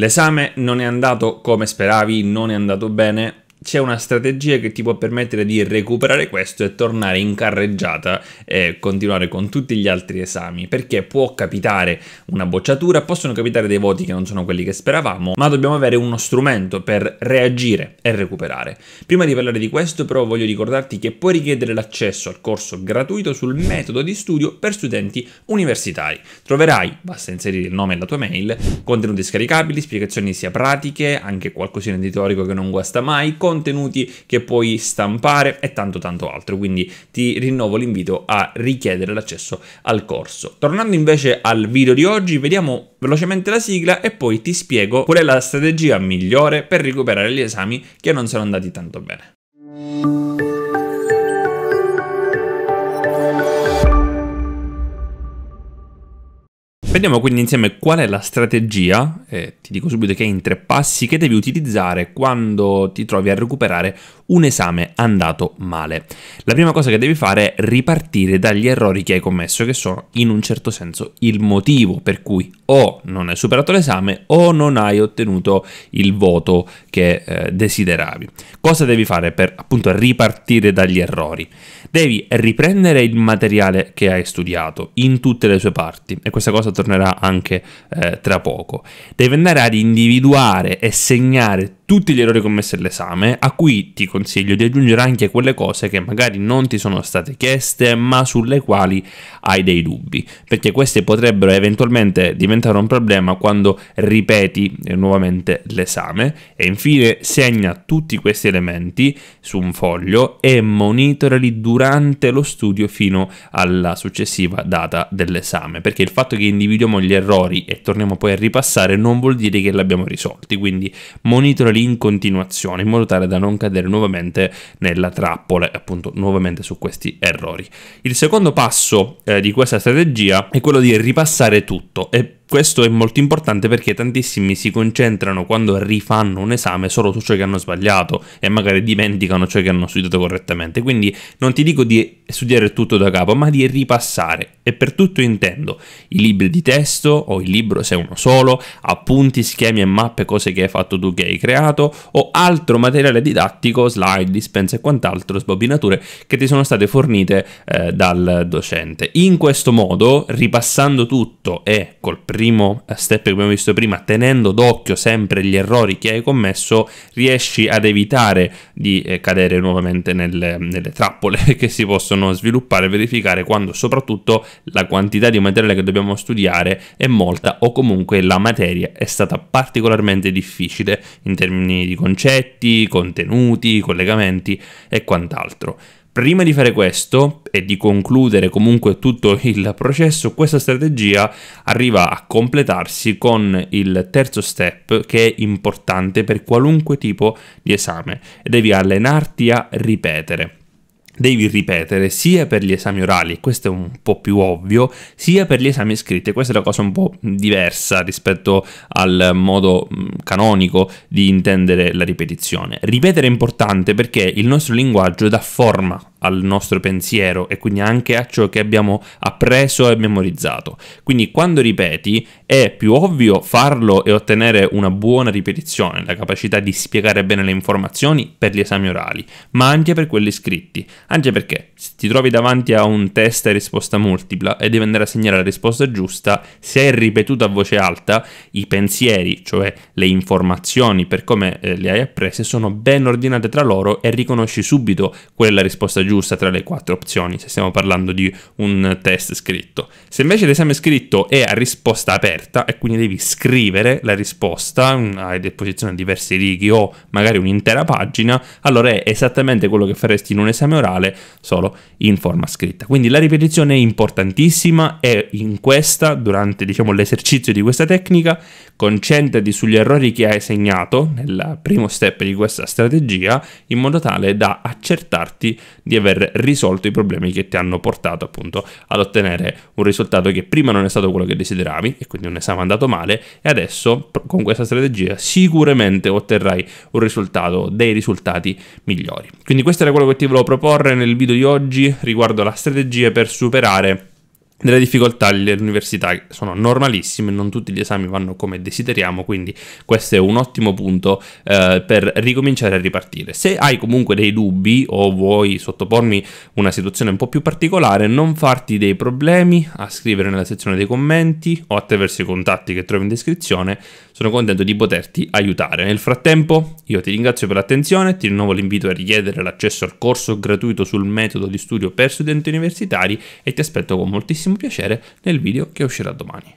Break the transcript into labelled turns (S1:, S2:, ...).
S1: L'esame non è andato come speravi, non è andato bene, c'è una strategia che ti può permettere di recuperare questo e tornare in carreggiata e continuare con tutti gli altri esami, perché può capitare una bocciatura, possono capitare dei voti che non sono quelli che speravamo, ma dobbiamo avere uno strumento per reagire e recuperare. Prima di parlare di questo però voglio ricordarti che puoi richiedere l'accesso al corso gratuito sul metodo di studio per studenti universitari. Troverai, basta inserire il nome e la tua mail, contenuti scaricabili, spiegazioni sia pratiche, anche qualcosina di teorico che non guasta mai, contenuti che puoi stampare e tanto tanto altro, quindi ti rinnovo l'invito a richiedere l'accesso al corso. Tornando invece al video di oggi, vediamo velocemente la sigla e poi ti spiego qual è la strategia migliore per recuperare gli esami che non sono andati tanto bene. Vediamo quindi insieme qual è la strategia, e ti dico subito che è in tre passi, che devi utilizzare quando ti trovi a recuperare un esame andato male. La prima cosa che devi fare è ripartire dagli errori che hai commesso, che sono in un certo senso il motivo per cui o non hai superato l'esame o non hai ottenuto il voto che eh, desideravi. Cosa devi fare per appunto ripartire dagli errori? Devi riprendere il materiale che hai studiato in tutte le sue parti e questa cosa tornerà anche eh, tra poco. Devi andare ad individuare e segnare tutti gli errori commessi all'esame, a cui ti consiglio di aggiungere anche quelle cose che magari non ti sono state chieste, ma sulle quali hai dei dubbi, perché questi potrebbero eventualmente diventare un problema quando ripeti eh, nuovamente l'esame e infine segna tutti questi elementi su un foglio e monitorali durante lo studio fino alla successiva data dell'esame, perché il fatto che individuiamo gli errori e torniamo poi a ripassare non vuol dire che li abbiamo risolti, quindi monitorali in continuazione in modo tale da non cadere nuovamente nella trappola, appunto nuovamente su questi errori. Il secondo passo eh, di questa strategia è quello di ripassare tutto e questo è molto importante perché tantissimi si concentrano quando rifanno un esame solo su ciò che hanno sbagliato e magari dimenticano ciò che hanno studiato correttamente. Quindi non ti dico di studiare tutto da capo, ma di ripassare. E per tutto intendo i libri di testo o il libro se uno solo, appunti, schemi e mappe, cose che hai fatto tu che hai creato o altro materiale didattico, slide, dispense e quant'altro, sbobinature che ti sono state fornite eh, dal docente. In questo modo, ripassando tutto e col primo eh, step che abbiamo visto prima, tenendo d'occhio sempre gli errori che hai commesso, riesci ad evitare di eh, cadere nuovamente nelle, nelle trappole che si possono sviluppare e verificare quando soprattutto la quantità di materiale che dobbiamo studiare è molta o comunque la materia è stata particolarmente difficile in termini di concetti, contenuti, collegamenti e quant'altro. Prima di fare questo e di concludere comunque tutto il processo, questa strategia arriva a completarsi con il terzo step che è importante per qualunque tipo di esame e devi allenarti a ripetere devi ripetere sia per gli esami orali, questo è un po' più ovvio, sia per gli esami scritti. Questa è una cosa un po' diversa rispetto al modo mm, canonico di intendere la ripetizione. Ripetere è importante perché il nostro linguaggio dà forma al nostro pensiero e quindi anche a ciò che abbiamo appreso e memorizzato. Quindi quando ripeti è più ovvio farlo e ottenere una buona ripetizione, la capacità di spiegare bene le informazioni per gli esami orali, ma anche per quelli scritti anche perché se ti trovi davanti a un test a risposta multipla e devi andare a segnare la risposta giusta, se hai ripetuto a voce alta, i pensieri, cioè le informazioni per come eh, le hai apprese, sono ben ordinate tra loro e riconosci subito quella risposta giusta tra le quattro opzioni, se stiamo parlando di un test scritto. Se invece l'esame scritto è a risposta aperta e quindi devi scrivere la risposta, mm, hai a disposizione diversi righi o magari un'intera pagina, allora è esattamente quello che faresti in un esame orale verbale, solo in forma scritta. Quindi la ripetizione è importantissima e in questa, durante diciamo, l'esercizio di questa tecnica, concentrati sugli errori che hai segnato nel primo step di questa strategia, in modo tale da accertarti di aver risolto i problemi che ti hanno portato appunto ad ottenere un risultato che prima non è stato quello che desideravi e quindi un esame andato male e adesso con questa strategia sicuramente otterrai un risultato dei risultati migliori. Quindi questo era quello che ti volevo proporre porre nel video di oggi riguardo la strategia per superare delle difficoltà le università sono normalissime, non tutti gli esami vanno come desideriamo, quindi questo è un ottimo punto eh, per ricominciare a ripartire. Se hai comunque dei dubbi o vuoi sottopormi una situazione un po' più particolare, non farti dei problemi a scrivere nella sezione dei commenti o attraverso i contatti che trovi in descrizione sono contento di poterti aiutare. Nel frattempo io ti ringrazio per l'attenzione, ti rinnovo l'invito a richiedere l'accesso al corso gratuito sul metodo di studio per studenti universitari e ti aspetto con moltissimo piacere nel video che uscirà domani.